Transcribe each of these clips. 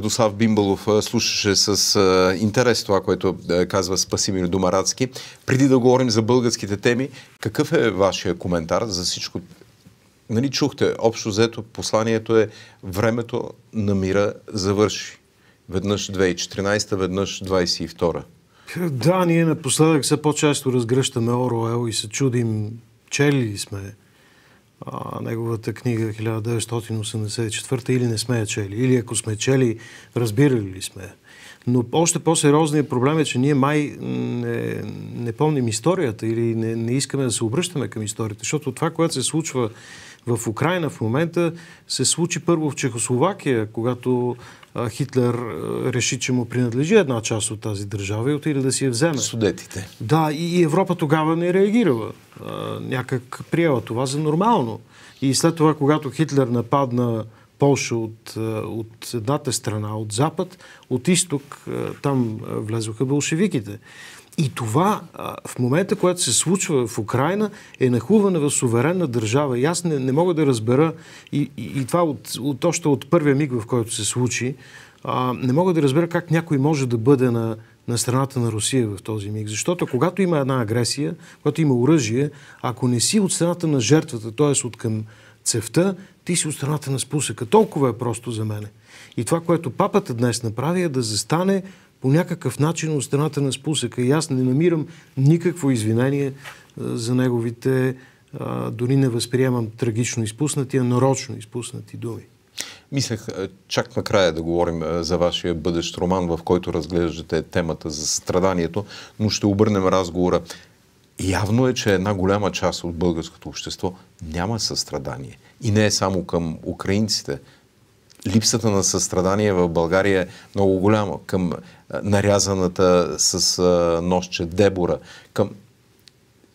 Радослав Бимбалов слушаше с интерес това, което казва Спасимир Домарацки. Преди да говорим за българските теми, какъв е вашия коментар за всичко? Нали чухте, общо взето посланието е времето на мира завърши. Веднъж 2014, веднъж 22. Да, ние напоследък все по-често разгръщаме Оруел и се чудим, чели сме а, неговата книга 1984 или не сме я чели, или ако сме чели, разбирали ли сме. Но още по-сериозният проблем е, че ние май не, не помним историята или не, не искаме да се обръщаме към историята, защото това, което се случва в Украина в момента, се случи първо в Чехословакия, когато Хитлер реши, че му принадлежи една част от тази държава и отиде да си я вземе. Судетите. Да, и Европа тогава не реагирала. Някак приела това за нормално. И след това, когато Хитлер нападна Польша от, от едната страна, от запад, от изток, там влезоха бълшевиките. И това в момента, което се случва в Украина, е нахуване в суверенна държава. И аз не, не мога да разбера, и, и, и това от, от, още от първия миг, в който се случи, а, не мога да разбера как някой може да бъде на, на страната на Русия в този миг. Защото когато има една агресия, когато има оръжие, ако не си от страната на жертвата, т.е. от към цевта, ти си от страната на спусъка. Толкова е просто за мене. И това, което папата днес направи е да застане по някакъв начин от страната на спусъка. И аз не намирам никакво извинение за неговите, дори не възприемам трагично изпуснати, а нарочно изпуснати думи. Мислех чак накрая да говорим за вашия бъдещ роман, в който разглеждате темата за страданието, но ще обърнем разговора. Явно е, че една голяма част от българското общество няма състрадание. И не е само към украинците, липсата на състрадание в България е много голяма. Към нарязаната с а, нощче Дебора, към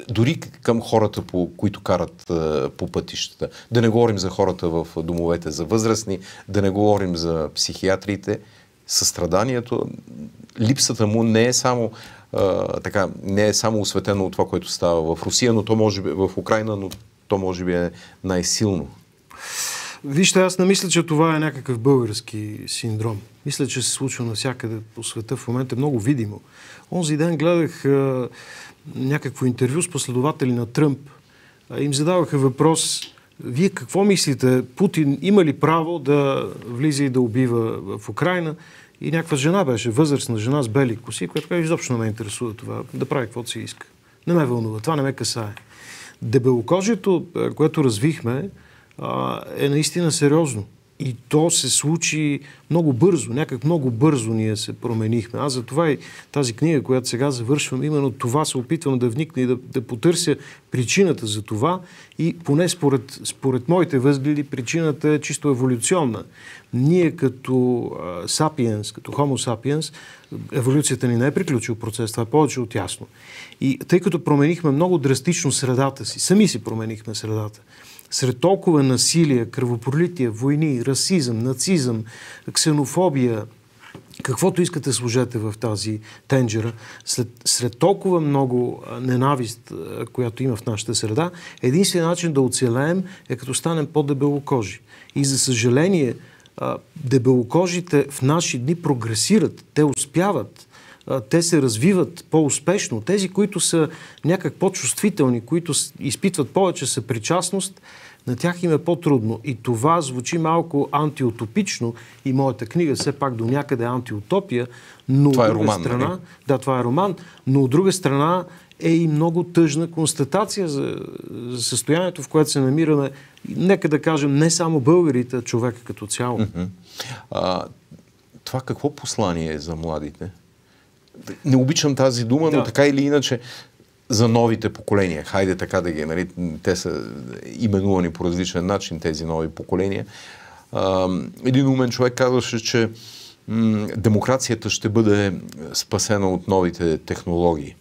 дори към хората, по, които карат а, по пътищата. Да не говорим за хората в домовете за възрастни, да не говорим за психиатрите. Състраданието, липсата му не е само а, така, не е само осветено от това, което става в Русия, но то може би в Украина, но то може би е най-силно. Вижте, аз не мисля, че това е някакъв български синдром. Мисля, че се случва навсякъде по света в момента е много видимо. Онзи ден гледах а, някакво интервю с последователи на Тръмп. А, им задаваха въпрос, вие какво мислите, Путин има ли право да влиза и да убива в Украина? И някаква жена беше, възрастна жена с бели коси, която каже, изобщо не ме интересува това, да прави каквото си иска. Не ме вълнува, това не ме касае. Дебелокожието, което развихме, е наистина сериозно. И то се случи много бързо, някак много бързо ние се променихме. Аз затова и тази книга, която сега завършвам, именно това се опитвам да вникна и да, да потърся причината за това. И поне според, според моите възгледи, причината е чисто еволюционна. Ние като сапиенс, като хомо сапиенс, еволюцията ни не е приключил процес, това е повече от ясно. И тъй като променихме много драстично средата си, сами си променихме средата, сред толкова насилие, кръвопролитие, войни, расизъм, нацизъм, ксенофобия, каквото искате служете в тази тенджера, след, сред толкова много ненавист, която има в нашата среда, единственият начин да оцелеем е като станем по-дебелокожи. И за съжаление, дебелокожите в наши дни прогресират, те успяват те се развиват по-успешно. Тези, които са някак по-чувствителни, които изпитват повече съпричастност, на тях им е по-трудно. И това звучи малко антиутопично и моята книга все пак до някъде е антиутопия, но това от е друга е роман, страна... Не? Нали? Да, това е роман, но от друга страна е и много тъжна констатация за, за състоянието, в което се намираме, нека да кажем, не само българите, а човека като цяло. А, това какво послание е за младите? не обичам тази дума, да. но така или иначе за новите поколения. Хайде така да ги, нали, те са именувани по различен начин, тези нови поколения. А, един умен човек казваше, че м- демокрацията ще бъде спасена от новите технологии.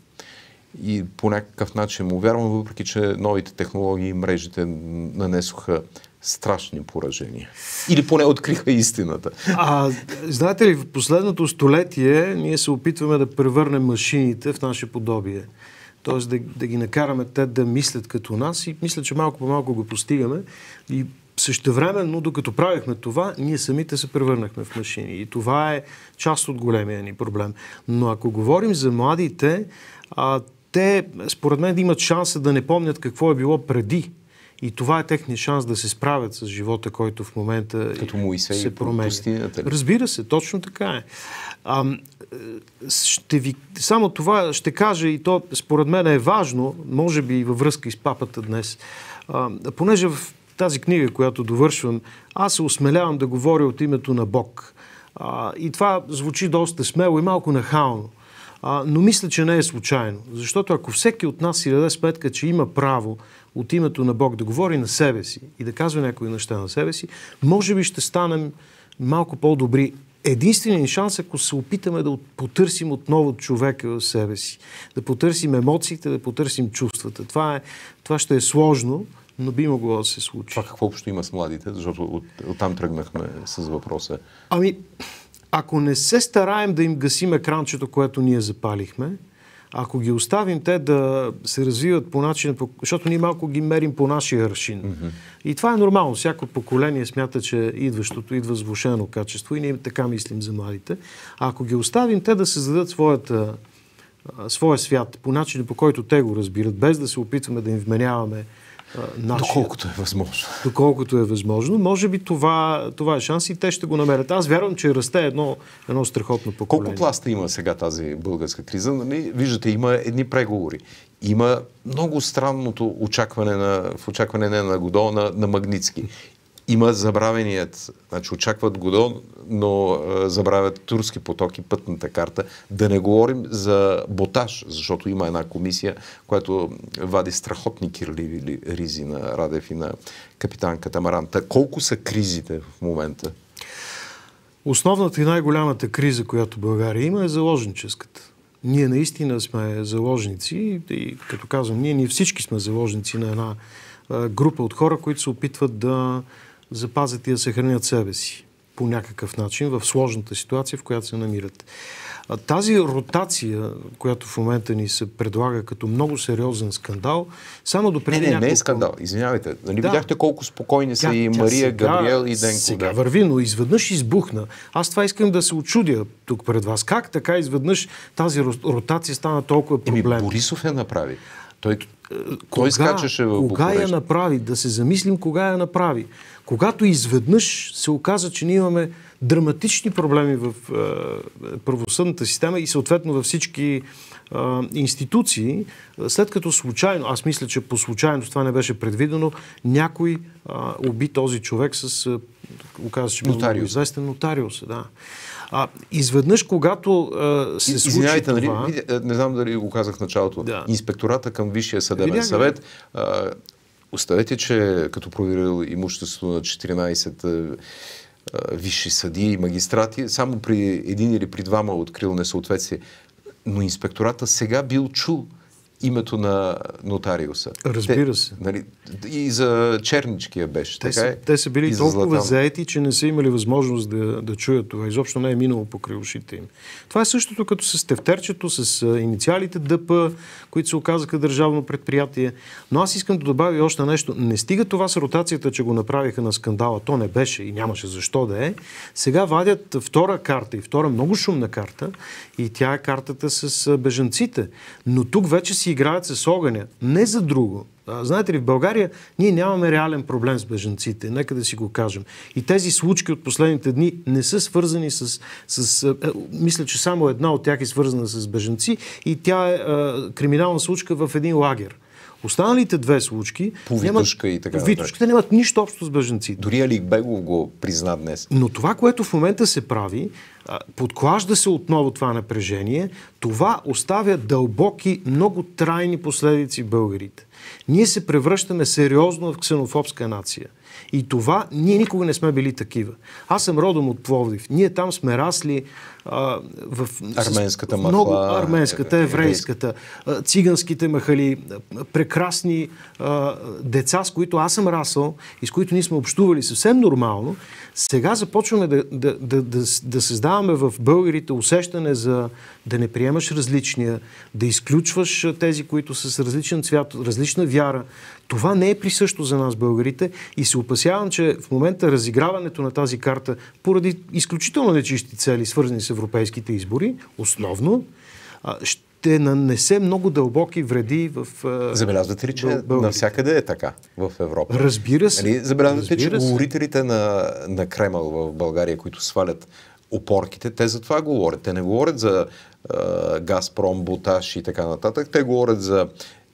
И по някакъв начин му вярвам, въпреки че новите технологии и мрежите нанесоха страшни поражения. Или поне откриха истината. А, знаете ли, в последното столетие ние се опитваме да превърнем машините в наше подобие. Тоест да, да ги накараме те да мислят като нас и мисля, че малко по малко го постигаме. И същевременно, докато правихме това, ние самите се превърнахме в машини. И това е част от големия ни проблем. Но ако говорим за младите, а, те, според мен, имат шанса да не помнят какво е било преди и това е техния шанс да се справят с живота, който в момента Като му се променя. Разбира се, точно така е. А, е, ще ви, само това ще кажа и то според мен е важно, може би и във връзка и с папата днес. А, понеже в тази книга, която довършвам, аз се осмелявам да говоря от името на Бог. А, и това звучи доста смело и малко нахално. А, но мисля, че не е случайно. Защото ако всеки от нас си даде сметка, че има право от името на Бог да говори на себе си и да казва някои неща на себе си, може би ще станем малко по-добри. Единственият шанс, ако се опитаме да потърсим отново човека в себе си, да потърсим емоциите, да потърсим чувствата. Това, е, това ще е сложно, но би могло да се случи. Това какво общо има с младите? Защото от, оттам тръгнахме с въпроса. Ами, ако не се стараем да им гасим екранчето, което ние запалихме, ако ги оставим те да се развиват по начин, защото ние малко ги мерим по нашия аршин. Mm-hmm. И това е нормално. Всяко поколение смята, че идващото идва с влушено качество и ние така мислим за младите. А ако ги оставим те да създадат своята, своя свят по начин, по който те го разбират, без да се опитваме да им вменяваме начин. Доколкото е възможно. Доколкото е възможно. Може би това, това е шанс и те ще го намерят. Аз вярвам, че расте едно, едно страхотно поколение. Колко пласта има сега тази българска криза? Нали? Виждате, има едни преговори. Има много странното очакване на, в очакване на Годо на, на Магницки има забравеният, значи очакват годо, но е, забравят турски потоки, пътната карта. Да не говорим за ботаж, защото има една комисия, която вади страхотни кирливи ризи на Радев и на капитан Катамаранта. Колко са кризите в момента? Основната и най-голямата криза, която България има е заложническата. Ние наистина сме заложници и като казвам ние, ние всички сме заложници на една група от хора, които се опитват да запазят и да съхранят себе си по някакъв начин в сложната ситуация, в която се намират. тази ротация, която в момента ни се предлага като много сериозен скандал, само до преди. Не, не, няколко... не е скандал. Извинявайте. Нали да. видяхте колко спокойни са тя, и Мария, сега, Габриел и Денко? Сега да. върви, но изведнъж избухна. Аз това искам да се очудя тук пред вас. Как така изведнъж тази ротация стана толкова проблем? Еми, Борисов я направи. Той кой скачаше в Кога я направи? Да се замислим кога я направи. Когато изведнъж се оказа, че ние имаме драматични проблеми в е, правосъдната система и съответно във всички е, институции, след като случайно, аз мисля, че по случайност това не беше предвидено, някой е, уби този човек с оказа, че бил известен нотариус. Е, да. А, изведнъж, когато а, е, се случи Извинявайте, нали, това... Нали, не знам дали го казах в началото. Да. Инспектората към Висшия съдебен Видях, съвет а, Оставете, че като проверил имуществото на 14 висши съдии и магистрати, само при един или при двама открил несъответствие. Но инспектората сега бил чул, името на нотариуса. Разбира се. Те, нали, и за Черничкия беше. Те, така е? те са били толкова за заети, че не са имали възможност да, да чуят това. Изобщо не е минало покрай ушите им. Това е същото като с тефтерчето, с инициалите ДП, които се оказаха държавно предприятие. Но аз искам да добавя още нещо. Не стига това с ротацията, че го направиха на скандала. То не беше и нямаше защо да е. Сега вадят втора карта и втора много шумна карта и тя е картата с бежанците. Но тук вече си играят с огъня. Не за друго. А, знаете ли, в България ние нямаме реален проблем с бежанците. Нека да си го кажем. И тези случки от последните дни не са свързани с... с е, е, мисля, че само една от тях е свързана с бежанци и тя е, е криминална случка в един лагер. Останалите две случки. По Витушка нямат, и така. Витушките нямат нищо общо с бежанци. Дори Алик Бегов го призна днес. Но това, което в момента се прави, подклажда се отново това напрежение, това оставя дълбоки, много трайни последици в българите. Ние се превръщаме сериозно в ксенофобска нация. И това ние никога не сме били такива. Аз съм родом от Пловдив. Ние там сме расли а, в арменската махла, много арменската, еврейската, циганските махали, прекрасни а, деца, с които аз съм расъл и с които ние сме общували съвсем нормално. Сега започваме да, да, да, да, да създаваме в българите усещане за да не приемаш различния, да изключваш тези, които са с различен цвят, различни различна вяра. Това не е присъщо за нас, българите, и се опасявам, че в момента разиграването на тази карта, поради изключително нечисти цели, свързани с европейските избори, основно, ще нанесе много дълбоки вреди в. Забелязвате ли, че българите? навсякъде е така в Европа? Разбира се. Нали, забелязвате, ли, че говорителите на, на Кремъл в България, които свалят опорките, те за това говорят. Те не говорят за е, Газпром, Буташ и така нататък. Те говорят за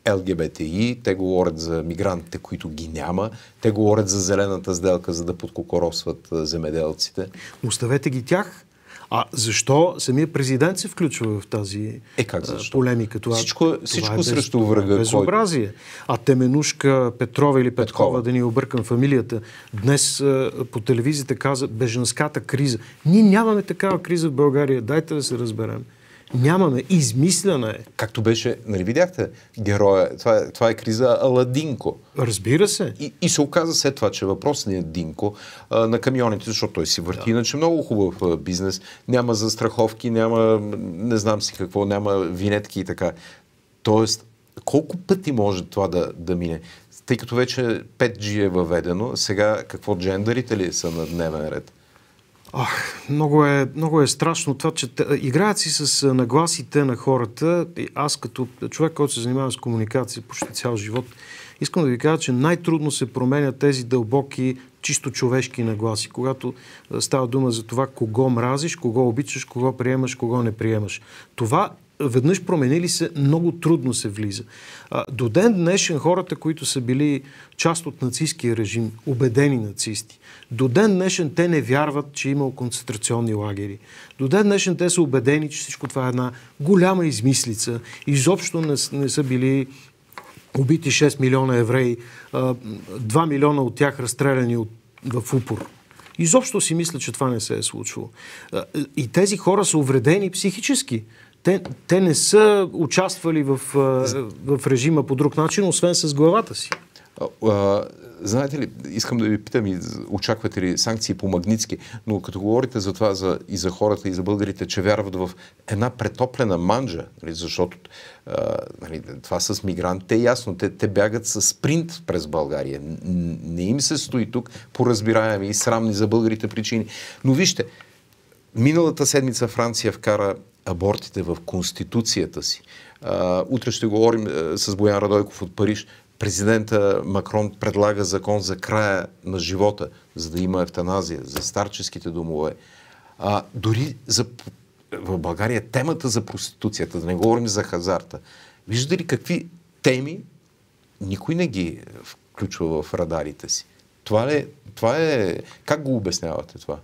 ЛГБТИ, те говорят за мигрантите, които ги няма, те говорят за зелената сделка, за да подкокоросват земеделците. Оставете ги тях. А защо самия президент се включва в тази е, как, защо? полемика? Това, всичко това е всичко е без, срещу е врага. безобразие. Кой... А Теменушка Петрова или Петкова, Петкова, да ни объркам фамилията, днес по телевизията каза беженската криза. Ние нямаме такава криза в България. Дайте да се разберем. Нямаме. Измислена е. Както беше, нали видяхте, героя, това е, това е криза Аладинко. Разбира се. И, и се оказа след това, че въпросният Динко а, на камионите, защото той си върти, да. иначе много хубав а, бизнес, няма застраховки, няма не знам си какво, няма винетки и така. Тоест, колко пъти може това да, да мине? Тъй като вече 5G е въведено, сега какво джендерите ли са на дневен ред? Ох, много, е, много е страшно това, че играят си с нагласите на хората. Аз като човек, който се занимава с комуникация почти цял живот, искам да ви кажа, че най-трудно се променят тези дълбоки, чисто човешки нагласи, когато става дума за това кого мразиш, кого обичаш, кого приемаш, кого не приемаш. Това веднъж променили се, много трудно се влиза. До ден днешен хората, които са били част от нацистския режим, убедени нацисти, до ден днешен те не вярват, че е концентрационни лагери. До ден днешен те са убедени, че всичко това е една голяма измислица. Изобщо не, не са били убити 6 милиона евреи, 2 милиона от тях разстреляни от, в упор. Изобщо си мисля, че това не се е случило. И тези хора са увредени психически те, те не са участвали в, в режима по друг начин, освен с главата си. знаете ли, искам да ви питам и очаквате ли санкции по Магницки, но като говорите за това за, и за хората, и за българите, че вярват в една претоплена манджа, нали, защото а, нали, това с мигрантите е ясно, те, те бягат с спринт през България. Не им се стои тук по разбираеми и срамни за българите причини. Но вижте, Миналата седмица Франция вкара абортите в Конституцията си. А, утре ще говорим а, с Боян Радойков от Париж. Президента Макрон предлага закон за края на живота, за да има евтаназия, за старческите домове. А, дори за, в България темата за проституцията, да не говорим за хазарта. Виждате ли какви теми никой не ги включва в радарите си? Това е, това е... Как го обяснявате това?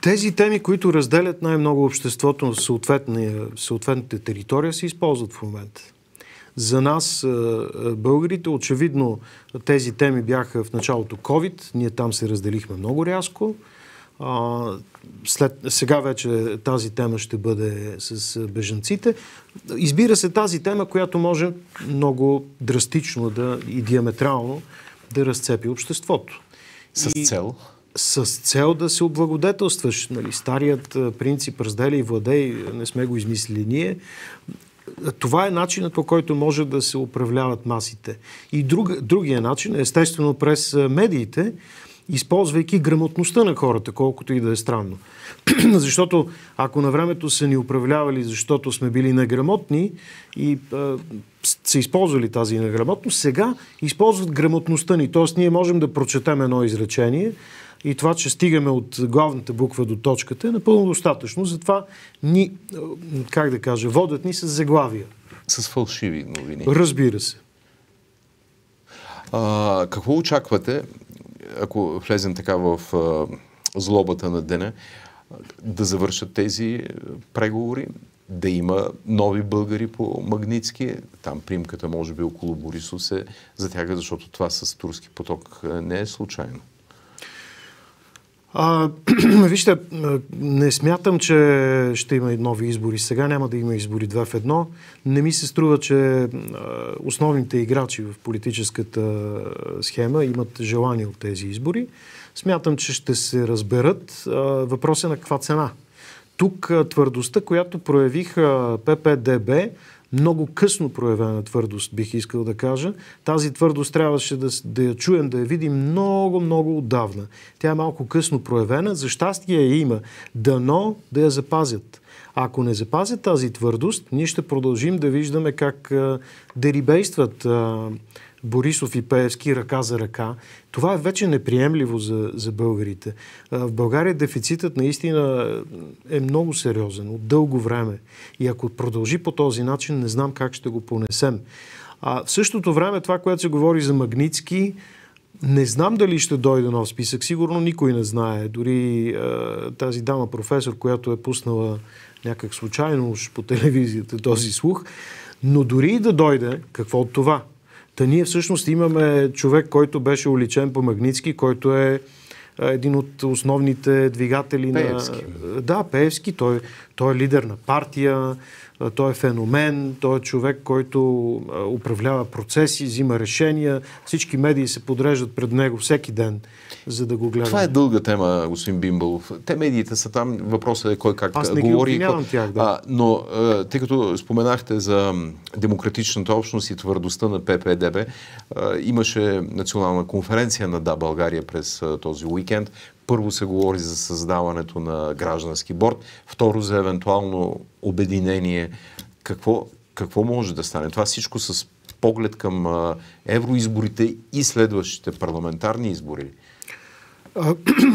Тези теми, които разделят най-много обществото на съответната територия, се използват в момента. За нас, българите, очевидно тези теми бяха в началото COVID. Ние там се разделихме много рязко. След, сега вече тази тема ще бъде с бежанците. Избира се тази тема, която може много драстично да, и диаметрално да разцепи обществото. С и... цел? с цел да се облагодетелстваш. Нали, старият принцип разделя и владей, не сме го измислили ние. Това е начинът, по който може да се управляват масите. И друг, другия начин е естествено през медиите, използвайки грамотността на хората, колкото и да е странно. защото ако на времето са ни управлявали, защото сме били неграмотни и а, са използвали тази неграмотност, сега използват грамотността ни. Тоест ние можем да прочетем едно изречение, и това, че стигаме от главната буква до точката е напълно достатъчно. Затова ни, е, как да кажа, водят ни с заглавия. С фалшиви новини. Разбира се. А, какво очаквате, ако влезем така в а, злобата на деня, да завършат тези е, преговори, да има нови българи по Магницки. Там примката може би около Борисов се затяга, защото това с турски поток е, не е случайно. А, вижте, не смятам, че ще има и нови избори. Сега няма да има избори два в едно. Не ми се струва, че основните играчи в политическата схема имат желание от тези избори. Смятам, че ще се разберат. Въпрос е на каква цена. Тук твърдостта, която проявиха ППДБ, много късно проявена твърдост, бих искал да кажа. Тази твърдост трябваше да, да я чуем, да я видим много, много отдавна. Тя е малко късно проявена. За щастие я има. Дано да я запазят. А ако не запазят тази твърдост, ние ще продължим да виждаме как а, дерибействат а, Борисов и Пеевски ръка за ръка. Това е вече неприемливо за, за българите. В България дефицитът наистина е много сериозен от дълго време. И ако продължи по този начин, не знам как ще го понесем. А в същото време това, което се говори за Магницки, не знам дали ще дойде нов списък. Сигурно никой не знае. Дори е, тази дама професор, която е пуснала някак случайно по телевизията този слух. Но дори и да дойде, какво от това? Та ние всъщност имаме човек, който беше уличен по Магницки, който е един от основните двигатели Пеевски. на... Да, Пеевски. Той, той е лидер на партия той е феномен, той е човек, който управлява процеси, взима решения. Всички медии се подреждат пред него всеки ден, за да го гледат. Това е дълга тема, господин Бимбалов. Те медиите са там, въпросът е кой как Аз не говори. Аз кой... тях, да. А, но тъй като споменахте за демократичната общност и твърдостта на ППДБ, имаше национална конференция на Да България през този уикенд, първо се говори за създаването на граждански борт, второ за евентуално обединение. Какво, какво може да стане? Това всичко с поглед към евроизборите и следващите парламентарни избори.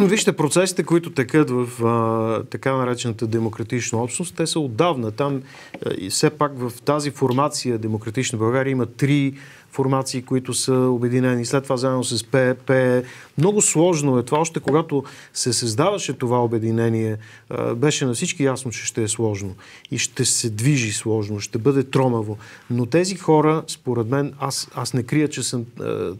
Вижте, процесите, които текат в а, така наречената демократична общност, те са отдавна. Там а, и все пак в тази формация Демократична България има три формации, които са обединени. След това заедно с ПЕП. Много сложно е това. Още когато се създаваше това обединение, беше на всички ясно, че ще е сложно. И ще се движи сложно, ще бъде тромаво. Но тези хора, според мен, аз, аз не крия, че съм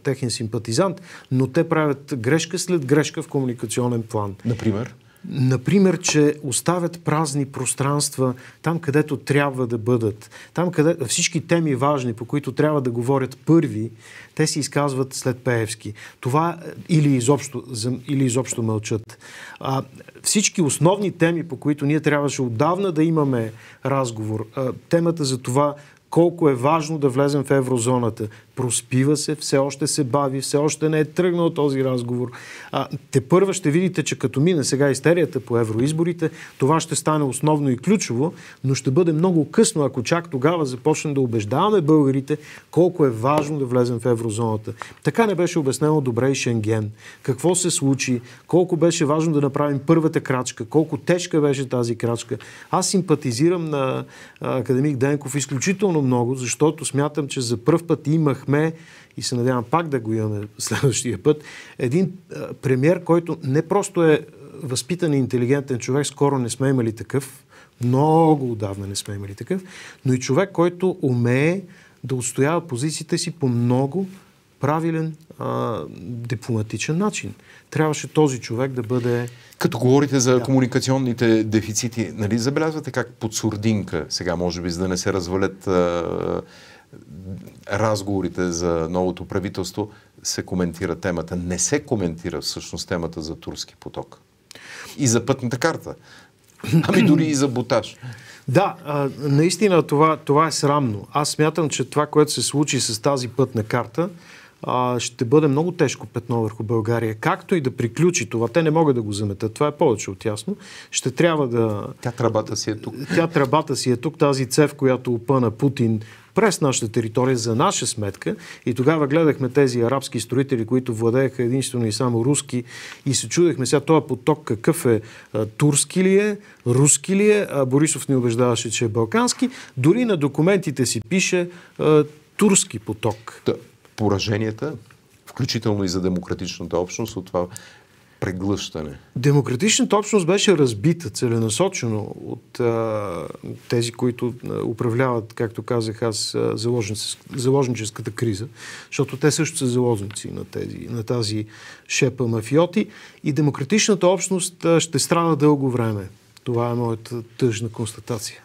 техен симпатизант, но те правят грешка след грешка в комуникационен план. Например? Например, че оставят празни пространства там, където трябва да бъдат. Там, къде всички теми важни, по които трябва да говорят първи, те се изказват след Пеевски. Това е, или изобщо, или изобщо мълчат. А, всички основни теми, по които ние трябваше отдавна да имаме разговор, а, темата за това колко е важно да влезем в еврозоната. Проспива се, все още се бави, все още не е тръгнал този разговор. А, те първа ще видите, че като мине сега истерията по евроизборите, това ще стане основно и ключово, но ще бъде много късно, ако чак тогава започнем да убеждаваме българите колко е важно да влезем в еврозоната. Така не беше обяснено добре и Шенген. Какво се случи, колко беше важно да направим първата крачка, колко тежка беше тази крачка. Аз симпатизирам на академик Денков изключително изключително много, защото смятам, че за първ път имахме, и се надявам пак да го имаме следващия път, един премьер, който не просто е възпитан и интелигентен човек, скоро не сме имали такъв, много отдавна не сме имали такъв, но и човек, който умее да отстоява позициите си по много правилен а, дипломатичен начин. Трябваше този човек да бъде... Като говорите за да. комуникационните дефицити, нали забелязвате как под сурдинка, сега може би, за да не се развалят а, разговорите за новото правителство, се коментира темата. Не се коментира всъщност темата за турски поток. И за пътната карта. Ами дори и за бутаж. Да, наистина това, това е срамно. Аз смятам, че това, което се случи с тази пътна карта, а, ще бъде много тежко петно върху България. Както и да приключи това, те не могат да го заметат. Това е повече от ясно. Ще трябва да... Тя тръбата си е тук. Тя тръбата си е тук. Тази цев, която опъна Путин през нашата територия за наша сметка. И тогава гледахме тези арабски строители, които владееха единствено и само руски и се чудехме сега този поток какъв е. Турски ли е? Руски ли е? А Борисов ни убеждаваше, че е балкански. Дори на документите си пише турски поток. Да пораженията, включително и за демократичната общност от това преглъщане? Демократичната общност беше разбита целенасочено от а, тези, които а, управляват, както казах аз, заложническата криза, защото те също са заложници на, тези, на тази шепа мафиоти. И демократичната общност а, ще страда дълго време. Това е моята тъжна констатация.